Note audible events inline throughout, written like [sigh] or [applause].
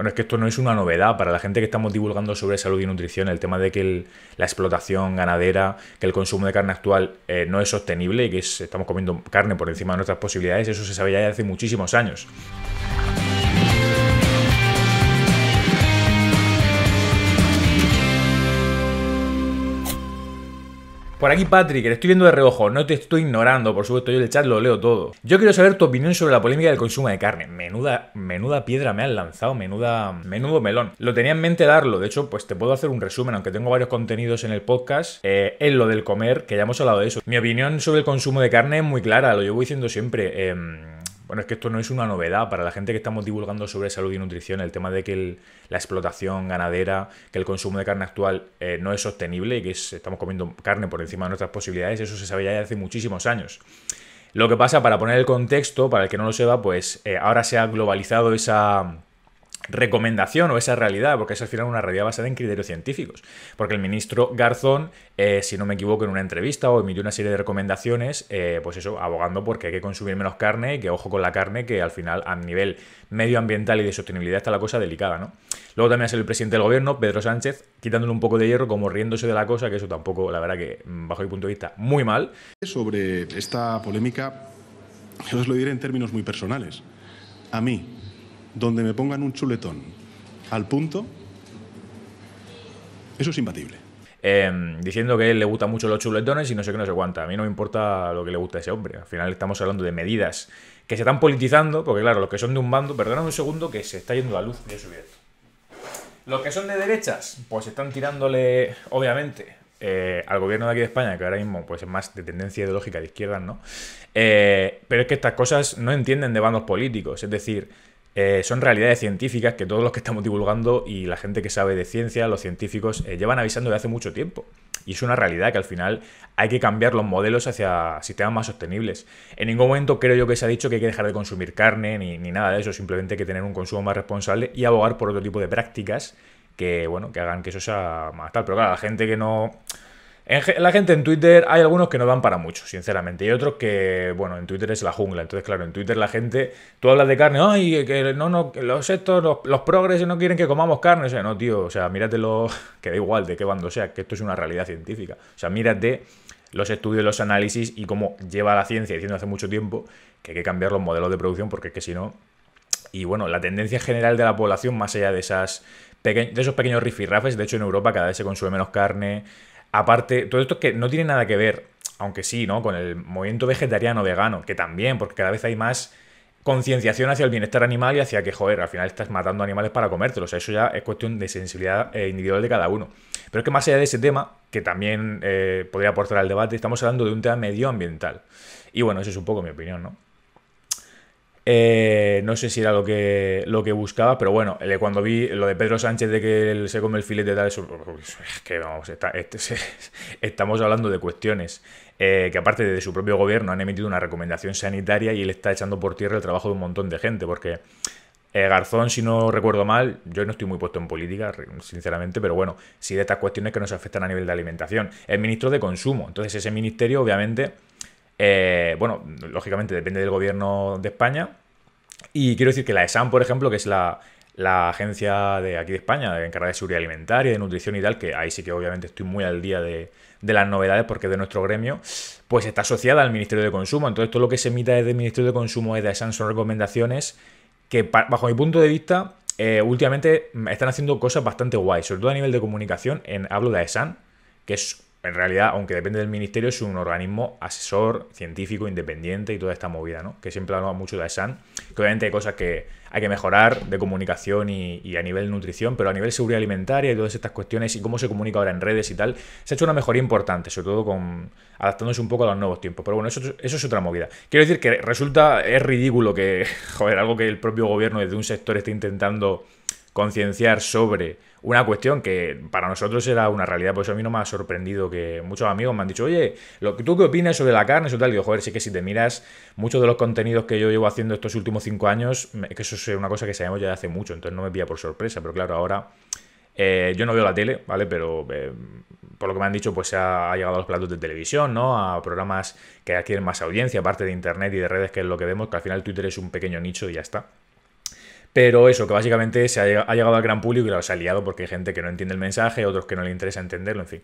Bueno, es que esto no es una novedad para la gente que estamos divulgando sobre salud y nutrición, el tema de que la explotación ganadera, que el consumo de carne actual eh, no es sostenible y que estamos comiendo carne por encima de nuestras posibilidades, eso se sabía ya hace muchísimos años. Por aquí, Patrick, le estoy viendo de reojo, no te estoy ignorando, por supuesto, yo el chat lo leo todo. Yo quiero saber tu opinión sobre la polémica del consumo de carne. Menuda, menuda piedra me han lanzado, menuda, menudo melón. Lo tenía en mente darlo, de hecho, pues te puedo hacer un resumen, aunque tengo varios contenidos en el podcast, eh, en lo del comer, que ya hemos hablado de eso. Mi opinión sobre el consumo de carne es muy clara, lo llevo diciendo siempre. Em, bueno, es que esto no es una novedad para la gente que estamos divulgando sobre salud y nutrición, el tema de que la explotación ganadera, que el consumo de carne actual eh, no es sostenible y que estamos comiendo carne por encima de nuestras posibilidades, eso se sabía ya hace muchísimos años. Lo que pasa, para poner el contexto, para el que no lo sepa, pues eh, ahora se ha globalizado esa recomendación o esa realidad, porque es al final una realidad basada en criterios científicos. Porque el ministro Garzón, eh, si no me equivoco, en una entrevista o emitió una serie de recomendaciones, eh, pues eso, abogando porque hay que consumir menos carne y que ojo con la carne, que al final a nivel medioambiental y de sostenibilidad está la cosa delicada, ¿no? Luego también ha sido el presidente del gobierno, Pedro Sánchez, quitándole un poco de hierro, como riéndose de la cosa, que eso tampoco, la verdad que mm, bajo mi punto de vista, muy mal. Sobre esta polémica, yo os lo diré en términos muy personales. A mí, donde me pongan un chuletón al punto, eso es imbatible. Em, diciendo que a él le gustan mucho los chuletones y no sé qué, no se cuánta. A mí no me importa lo que le gusta a ese hombre. Al final estamos hablando de medidas que se están politizando, porque claro, los que son de un bando, perdóname un segundo que se está yendo la luz, de Los que son de derechas, pues están tirándole, obviamente, eh, al gobierno de aquí de España, que ahora mismo pues, es más de tendencia ideológica de izquierdas, ¿no? Eh, pero es que estas cosas no entienden de bandos políticos. Es decir, eh, son realidades científicas que todos los que estamos divulgando y la gente que sabe de ciencia, los científicos, eh, llevan avisando de hace mucho tiempo. Y es una realidad que al final hay que cambiar los modelos hacia sistemas más sostenibles. En ningún momento creo yo que se ha dicho que hay que dejar de consumir carne ni, nada de eso, simplemente hay que tener un consumo más responsable y abogar por otro tipo de prácticas que, bueno, que hagan que eso sea más tal. Pero claro, la gente que no la gente en Twitter hay algunos que no van para mucho, sinceramente. Y otros que, bueno, en Twitter es la jungla. Entonces, claro, en Twitter la gente, tú hablas de carne, ay, que no, no, los estos, los, los no quieren que comamos carne. O sea, no, tío, o sea, míratelo, [laughs] que da igual de qué bando sea, que esto es una realidad científica. O sea, mírate los estudios, los análisis y cómo lleva la ciencia diciendo hace mucho tiempo que hay que cambiar los modelos de producción porque es que si no... Y bueno, la tendencia general de la población, más allá de, esas de esos pequeños rifirrafes, de hecho en Europa cada vez se consume menos carne, Aparte, todo esto que no tiene nada que ver, aunque sí, ¿no? Con el movimiento vegetariano vegano, que también, porque cada vez hay más concienciación hacia el bienestar animal y hacia que, joder, al final estás matando animales para comértelos. O sea, eso ya es cuestión de sensibilidad eh, individual de cada uno. Pero es que más allá de ese tema, que también eh, podría aportar al debate, estamos hablando de un tema medioambiental. Y bueno, eso es un poco mi opinión, ¿no? Eh, no sé si era lo que, lo que buscaba, pero bueno, cuando vi lo de Pedro Sánchez de que él se come el filete de tal, pues, pues, es que vamos, este [laughs] estamos hablando de cuestiones eh, que aparte de su propio gobierno han emitido una recomendación sanitaria y él está echando por tierra el trabajo de un montón de gente, porque eh, Garzón, si no recuerdo mal, yo no estoy muy puesto en política, sinceramente, pero bueno, si de estas cuestiones que nos afectan a nivel de alimentación. El ministro de Consumo, entonces ese ministerio obviamente eh, bueno, lógicamente depende del gobierno de España. Y quiero decir que la ESAM, por ejemplo, que es la, agencia de aquí de España, encargada de seguridad alimentaria, de nutrición y tal, que ahí sí que obviamente estoy muy al día de, las novedades porque es de nuestro gremio, pues está asociada al Ministerio de Consumo. Entonces todo lo que se emita desde el Ministerio de Consumo es de ESAN son recomendaciones que bajo mi punto de vista eh, últimamente están haciendo cosas bastante guays, sobre todo a nivel de comunicación, en hablo de ESAN, que es en realidad, aunque depende del ministerio, es un organismo asesor, científico, independiente y toda esta movida, ¿no? Que siempre hablamos mucho de ASAN, que obviamente hay cosas que hay que mejorar de comunicación y, a nivel nutrición, pero a nivel seguridad alimentaria y todas estas cuestiones y cómo se comunica ahora en redes y tal, se ha hecho una mejoría importante, sobre todo con adaptándose un poco a los nuevos tiempos. Pero bueno, eso, eso es otra movida. Quiero decir que resulta, es ridículo que, [laughs] joder, algo que el propio gobierno desde un sector esté intentando concienciar sobre una cuestión que para nosotros era una realidad. Por eso a mí no me ha sorprendido que muchos amigos me han dicho, oye, ¿tú qué opinas sobre la carne? Eso tal. Y yo, joder, sí que si te miras muchos de los contenidos que yo llevo haciendo estos últimos cinco años, que eso es una cosa que sabemos ya de hace mucho, entonces no me pilla por sorpresa. Pero claro, ahora eh, yo no veo la tele, ¿vale? Pero eh, por lo que me han dicho, pues se ha, ha, llegado a los platos de televisión, ¿no? A programas que adquieren más audiencia, aparte de internet y de redes, que es lo que vemos, que al final Twitter es un pequeño nicho y ya está. Pero eso, que básicamente se ha llegado, al gran público y lo se ha liado porque hay gente que no entiende el mensaje, otros que no le interesa entenderlo, en fin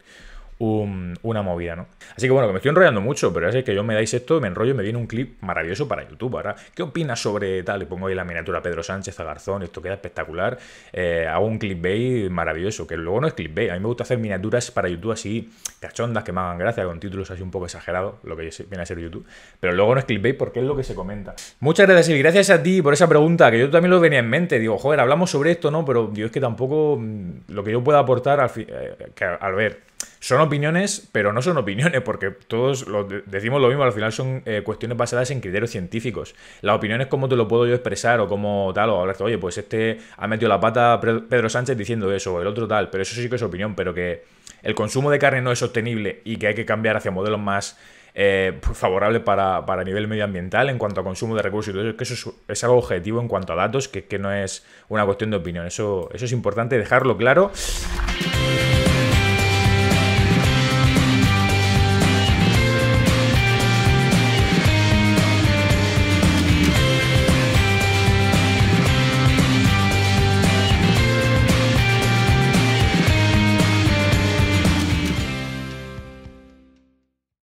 una movida, ¿no? Así que bueno, que me estoy enrollando mucho, pero sé que yo me dais esto, me enrollo y me viene un clip maravilloso para YouTube. Ahora, ¿qué opinas sobre tal? Le pongo ahí la miniatura Pedro Sánchez, a Garzón, esto queda espectacular. Eh, hago un clipbait maravilloso, que luego no es clipbait A mí me gusta hacer miniaturas para YouTube así, cachondas, que me hagan gracia, con títulos así un poco exagerados, lo que viene a ser YouTube. Pero luego no es clipbait porque es lo que se comenta. Muchas gracias y gracias a ti por esa pregunta, que yo también lo venía en mente. Digo, joder, hablamos sobre esto, ¿no? Pero yo es que tampoco mm, lo que yo pueda aportar, al, eh, al ver son opiniones, pero no son opiniones, porque todos decimos lo mismo, al final son eh, cuestiones basadas en criterios científicos. La opinión es cómo te lo puedo yo expresar o cómo tal, o hablarte, oye, pues este ha metido la pata Pedro Sánchez diciendo eso, o el otro tal, pero eso sí que es opinión, pero que el consumo de carne no es sostenible y que hay que cambiar hacia modelos más eh, pues, favorables para, para, nivel medioambiental en cuanto a consumo de recursos y todo eso, que eso es, algo objetivo en cuanto a datos, que, que, no es una cuestión de opinión. Eso, eso es importante dejarlo claro.